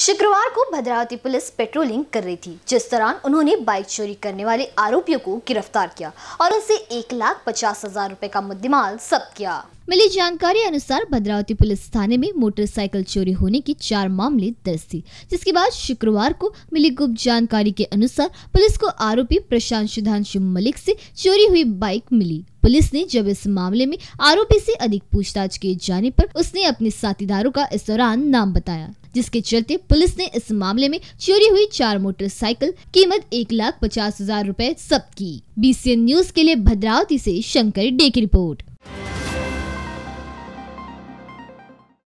शुक्रवार को Bhadravati police patrolling कर रही थी जिस दौरान उन्होंने बाइक चोरी करने वाले आरोपियों को गिरफ्तार किया और उनसे एक लाख पचास हजार रूपए का मुद्देमाल जब्त किया मिली जानकारी अनुसार भद्रावती पुलिस थाने में मोटरसाइकिल चोरी होने के चार मामले दर्ज थी जिसके बाद शुक्रवार को मिली गुप्त जानकारी के अनुसार पुलिस को आरोपी प्रशांत सुधांशु मलिक से चोरी हुई बाइक मिली पुलिस ने जब इस मामले में आरोपी से अधिक पूछताछ किए जाने पर उसने अपने साथीदारों का इस दौरान नाम बताया जिसके चलते पुलिस ने इस मामले में चोरी हुई चार मोटरसाइकिल कीमत एक लाख पचास हजार रूपए जब्त की बी न्यूज के लिए भद्रावती से शंकर डे की रिपोर्ट